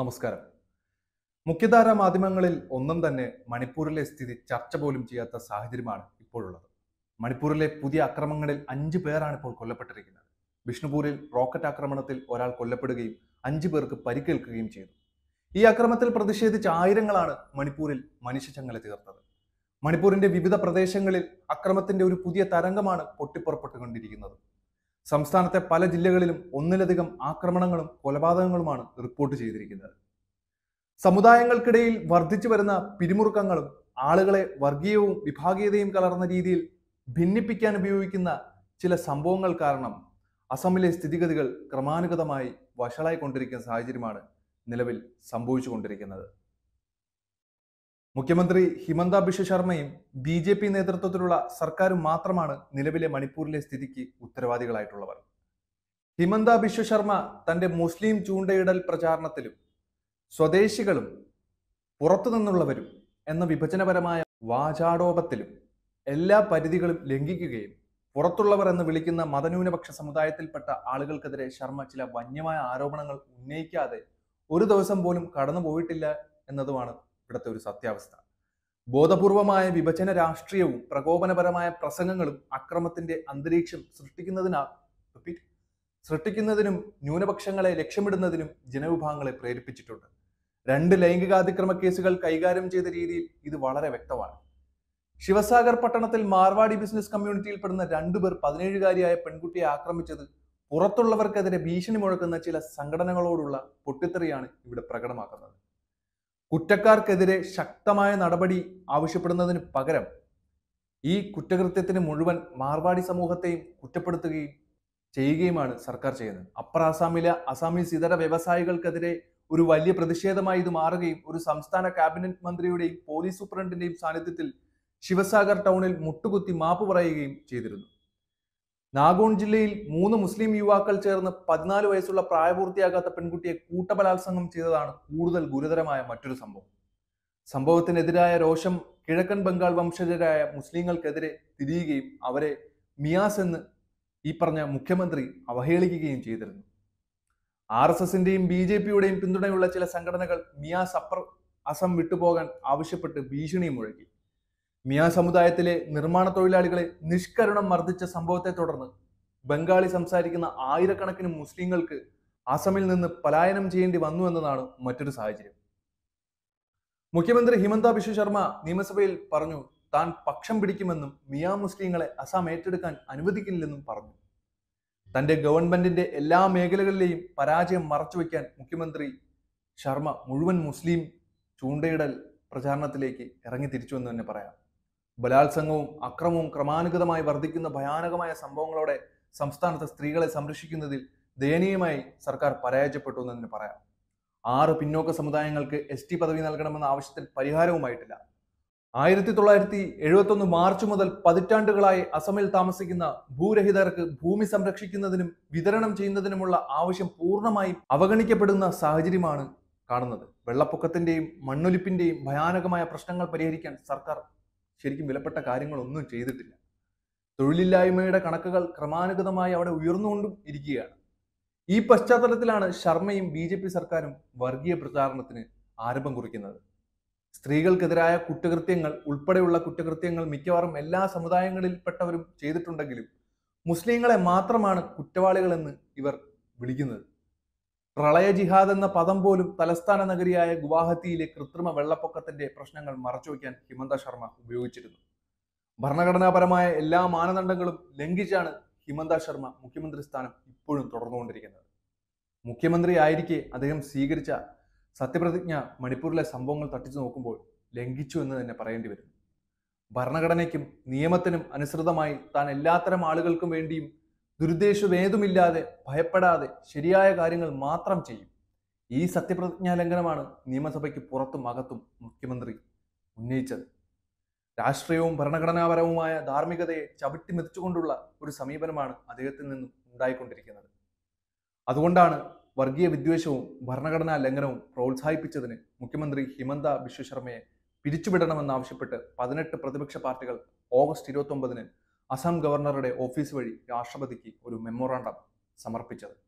നമസ്കാരം മുഖ്യധാര മാധ്യമങ്ങളിൽ ഒന്നും തന്നെ മണിപ്പൂരിലെ സ്ഥിതി ചർച്ച പോലും ചെയ്യാത്ത സാഹചര്യമാണ് ഇപ്പോഴുള്ളത് മണിപ്പൂരിലെ പുതിയ അക്രമങ്ങളിൽ അഞ്ചു പേരാണ് ഇപ്പോൾ കൊല്ലപ്പെട്ടിരിക്കുന്നത് വിഷ്ണുപൂരിൽ റോക്കറ്റ് ആക്രമണത്തിൽ ഒരാൾ കൊല്ലപ്പെടുകയും അഞ്ചു പേർക്ക് പരിക്കേൽക്കുകയും ചെയ്തു ഈ അക്രമത്തിൽ പ്രതിഷേധിച്ച ആയിരങ്ങളാണ് മണിപ്പൂരിൽ മനുഷ്യച്ചങ്ങല തീർത്തത് മണിപ്പൂരിന്റെ വിവിധ പ്രദേശങ്ങളിൽ അക്രമത്തിന്റെ ഒരു പുതിയ തരംഗമാണ് പൊട്ടിപ്പുറപ്പെട്ടുകൊണ്ടിരിക്കുന്നത് സംസ്ഥാനത്തെ പല ജില്ലകളിലും ഒന്നിലധികം ആക്രമണങ്ങളും കൊലപാതകങ്ങളുമാണ് റിപ്പോർട്ട് ചെയ്തിരിക്കുന്നത് സമുദായങ്ങൾക്കിടയിൽ വർദ്ധിച്ചു വരുന്ന പിരിമുറുക്കങ്ങളും ആളുകളെ വർഗീയവും വിഭാഗീയതയും കലർന്ന രീതിയിൽ ഭിന്നിപ്പിക്കാൻ ഉപയോഗിക്കുന്ന ചില സംഭവങ്ങൾ കാരണം അസമിലെ സ്ഥിതിഗതികൾ ക്രമാനുഗതമായി വഷളായിക്കൊണ്ടിരിക്കുന്ന സാഹചര്യമാണ് നിലവിൽ സംഭവിച്ചുകൊണ്ടിരിക്കുന്നത് മുഖ്യമന്ത്രി ഹിമന്ത ബിശ്വ ശർമ്മയും ബി ജെ പി നേതൃത്വത്തിലുള്ള സർക്കാരും മാത്രമാണ് നിലവിലെ മണിപ്പൂരിലെ സ്ഥിതിക്ക് ഉത്തരവാദികളായിട്ടുള്ളവർ ഹിമന്ത ബിശ്വ ശർമ്മ തന്റെ മുസ്ലിം ചൂണ്ടയിടൽ പ്രചാരണത്തിലും സ്വദേശികളും പുറത്തു നിന്നുള്ളവരും എന്ന വിഭജനപരമായ വാചാടോപത്തിലും എല്ലാ പരിധികളും ലംഘിക്കുകയും പുറത്തുള്ളവർ എന്ന് വിളിക്കുന്ന മതന്യൂനപക്ഷ സമുദായത്തിൽപ്പെട്ട ആളുകൾക്കെതിരെ ശർമ്മ ചില വന്യമായ ആരോപണങ്ങൾ ഉന്നയിക്കാതെ ഒരു ദിവസം പോലും കടന്നുപോയിട്ടില്ല എന്നതുമാണ് ഇവിടുത്തെ ഒരു സത്യാവസ്ഥ ബോധപൂർവമായ വിഭജന രാഷ്ട്രീയവും പ്രകോപനപരമായ പ്രസംഗങ്ങളും അക്രമത്തിന്റെ അന്തരീക്ഷം സൃഷ്ടിക്കുന്നതിനാ റിപ്പീറ്റ് സൃഷ്ടിക്കുന്നതിനും ന്യൂനപക്ഷങ്ങളെ ലക്ഷ്യമിടുന്നതിനും ജനവിഭാഗങ്ങളെ പ്രേരിപ്പിച്ചിട്ടുണ്ട് രണ്ട് ലൈംഗികാതിക്രമ കേസുകൾ കൈകാര്യം ചെയ്ത രീതിയിൽ ഇത് വളരെ വ്യക്തമാണ് ശിവസാഗർ പട്ടണത്തിൽ മാർവാടി ബിസിനസ് കമ്മ്യൂണിറ്റിയിൽ പെടുന്ന രണ്ടുപേർ പതിനേഴുകാരിയായ പെൺകുട്ടിയെ ആക്രമിച്ചത് പുറത്തുള്ളവർക്കെതിരെ ഭീഷണി മുഴക്കുന്ന ചില സംഘടനകളോടുള്ള പൊട്ടിത്തെറിയാണ് ഇവിടെ പ്രകടമാക്കുന്നത് കുറ്റക്കാർക്കെതിരെ ശക്തമായ നടപടി ആവശ്യപ്പെടുന്നതിന് പകരം ഈ കുറ്റകൃത്യത്തിന് മുഴുവൻ മാർവാടി സമൂഹത്തെയും കുറ്റപ്പെടുത്തുകയും ചെയ്യുകയുമാണ് സർക്കാർ ചെയ്യുന്നത് അപ്പർ ആസാമിലെ അസാമീസ് ഇതര വ്യവസായികൾക്കെതിരെ ഒരു വലിയ പ്രതിഷേധമായി ഇത് മാറുകയും ഒരു സംസ്ഥാന ക്യാബിനറ്റ് മന്ത്രിയുടെയും പോലീസ് സൂപ്രണ്ടിന്റെയും സാന്നിധ്യത്തിൽ ശിവസാഗർ ടൗണിൽ മുട്ടുകുത്തി മാപ്പ് പറയുകയും ചെയ്തിരുന്നു നാഗോൺ ജില്ലയിൽ മൂന്ന് മുസ്ലിം യുവാക്കൾ ചേർന്ന് പതിനാല് വയസ്സുള്ള പ്രായപൂർത്തിയാകാത്ത പെൺകുട്ടിയെ കൂട്ടബലാത്സംഗം ചെയ്തതാണ് കൂടുതൽ ഗുരുതരമായ മറ്റൊരു സംഭവം സംഭവത്തിനെതിരായ രോഷം കിഴക്കൻ ബംഗാൾ വംശജരായ മുസ്ലിങ്ങൾക്കെതിരെ തിരിയുകയും അവരെ മിയാസ് എന്ന് ഈ പറഞ്ഞ മുഖ്യമന്ത്രി അവഹേളിക്കുകയും ചെയ്തിരുന്നു ആർ എസ് എസിന്റെയും ബി ജെ പിയുടെയും പിന്തുണയുള്ള ചില സംഘടനകൾ മിയാസ് അപ്പർ അസം വിട്ടുപോകാൻ ആവശ്യപ്പെട്ട് ഭീഷണിയും മുഴക്കി മിയാ സമുദായത്തിലെ നിർമ്മാണ തൊഴിലാളികളെ നിഷ്കരുണം മർദ്ദിച്ച സംഭവത്തെ തുടർന്ന് ബംഗാളി സംസാരിക്കുന്ന ആയിരക്കണക്കിന് മുസ്ലിങ്ങൾക്ക് അസമിൽ നിന്ന് പലായനം ചെയ്യേണ്ടി വന്നു എന്നതാണ് മറ്റൊരു സാഹചര്യം മുഖ്യമന്ത്രി ഹിമന്ത ബിശ്വ ശർമ്മ നിയമസഭയിൽ പറഞ്ഞു താൻ പക്ഷം പിടിക്കുമെന്നും മിയാ മുസ്ലിങ്ങളെ അസാം ഏറ്റെടുക്കാൻ അനുവദിക്കില്ലെന്നും പറഞ്ഞു തന്റെ ഗവൺമെന്റിന്റെ എല്ലാ മേഖലകളിലെയും പരാജയം മറച്ചുവെക്കാൻ മുഖ്യമന്ത്രി ശർമ്മ മുഴുവൻ മുസ്ലിം ചൂണ്ടയിടൽ പ്രചാരണത്തിലേക്ക് ഇറങ്ങി തിരിച്ചു എന്ന് തന്നെ പറയാം ബലാത്സംഗവും അക്രമവും ക്രമാനുഗതമായി വർദ്ധിക്കുന്ന ഭയാനകമായ സംഭവങ്ങളോടെ സംസ്ഥാനത്തെ സ്ത്രീകളെ സംരക്ഷിക്കുന്നതിൽ ദയനീയമായി സർക്കാർ പരാജയപ്പെട്ടു എന്ന് പറയാം ആറ് പിന്നോക്ക സമുദായങ്ങൾക്ക് എസ് ടി പദവി നൽകണമെന്ന ആവശ്യത്തിൽ പരിഹാരവുമായിട്ടില്ല ആയിരത്തി തൊള്ളായിരത്തി എഴുപത്തൊന്ന് മാർച്ച് മുതൽ പതിറ്റാണ്ടുകളായി അസമിൽ താമസിക്കുന്ന ഭൂരഹിതർക്ക് ഭൂമി സംരക്ഷിക്കുന്നതിനും വിതരണം ചെയ്യുന്നതിനുമുള്ള ആവശ്യം പൂർണ്ണമായും അവഗണിക്കപ്പെടുന്ന സാഹചര്യമാണ് കാണുന്നത് വെള്ളപ്പൊക്കത്തിന്റെയും മണ്ണൊലിപ്പിന്റെയും ഭയാനകമായ പ്രശ്നങ്ങൾ പരിഹരിക്കാൻ സർക്കാർ ശരിക്കും വിലപ്പെട്ട കാര്യങ്ങളൊന്നും ചെയ്തിട്ടില്ല തൊഴിലില്ലായ്മയുടെ കണക്കുകൾ ക്രമാനുഗതമായി അവിടെ ഉയർന്നുകൊണ്ടും ഇരിക്കുകയാണ് ഈ പശ്ചാത്തലത്തിലാണ് ശർമ്മയും ബി ജെ പി സർക്കാരും വർഗീയ പ്രചാരണത്തിന് ആരംഭം കുറിക്കുന്നത് സ്ത്രീകൾക്കെതിരായ കുറ്റകൃത്യങ്ങൾ ഉൾപ്പെടെയുള്ള കുറ്റകൃത്യങ്ങൾ മിക്കവാറും എല്ലാ സമുദായങ്ങളിൽപ്പെട്ടവരും ചെയ്തിട്ടുണ്ടെങ്കിലും മുസ്ലിങ്ങളെ മാത്രമാണ് കുറ്റവാളികളെന്ന് ഇവർ വിളിക്കുന്നത് പ്രളയ ജിഹാദ് എന്ന പദം പോലും തലസ്ഥാന നഗരിയായ ഗുവാഹത്തിയിലെ കൃത്രിമ വെള്ളപ്പൊക്കത്തിന്റെ പ്രശ്നങ്ങൾ മറച്ചുവെക്കാൻ ഹിമന്ത ശർമ്മ ഉപയോഗിച്ചിരുന്നു ഭരണഘടനാപരമായ എല്ലാ മാനദണ്ഡങ്ങളും ലംഘിച്ചാണ് ഹിമന്ത ശർമ്മ മുഖ്യമന്ത്രി സ്ഥാനം ഇപ്പോഴും തുടർന്നുകൊണ്ടിരിക്കുന്നത് മുഖ്യമന്ത്രി ആയിരിക്കെ അദ്ദേഹം സ്വീകരിച്ച സത്യപ്രതിജ്ഞ മണിപ്പൂരിലെ സംഭവങ്ങൾ തട്ടിച്ചു നോക്കുമ്പോൾ ലംഘിച്ചു എന്ന് തന്നെ പറയേണ്ടി വരുന്നു ഭരണഘടനയ്ക്കും നിയമത്തിനും അനുസൃതമായി താൻ എല്ലാത്തരം ആളുകൾക്കും വേണ്ടിയും ഏതുമില്ലാതെ ഭയപ്പെടാതെ ശരിയായ കാര്യങ്ങൾ മാത്രം ചെയ്യും ഈ സത്യപ്രതിജ്ഞാ ലംഘനമാണ് നിയമസഭയ്ക്ക് പുറത്തും അകത്തും മുഖ്യമന്ത്രി ഉന്നയിച്ചത് രാഷ്ട്രീയവും ഭരണഘടനാപരവുമായ ധാർമ്മികതയെ ചവിട്ടിമെതിച്ചുകൊണ്ടുള്ള ഒരു സമീപനമാണ് അദ്ദേഹത്തിൽ നിന്നും ഉണ്ടായിക്കൊണ്ടിരിക്കുന്നത് അതുകൊണ്ടാണ് വർഗീയ വിദ്വേഷവും ഭരണഘടനാ ലംഘനവും പ്രോത്സാഹിപ്പിച്ചതിന് മുഖ്യമന്ത്രി ഹിമന്ത ബിശ്വശർമ്മയെ ശർമ്മയെ പിരിച്ചുവിടണമെന്നാവശ്യപ്പെട്ട് പതിനെട്ട് പ്രതിപക്ഷ പാർട്ടികൾ ഓഗസ്റ്റ് ഒമ്പതിന് അസം ഗവർണറുടെ ഓഫീസ് വഴി രാഷ്ട്രപതിക്ക് ഒരു മെമ്മോറാണ്ടം സമർപ്പിച്ചത്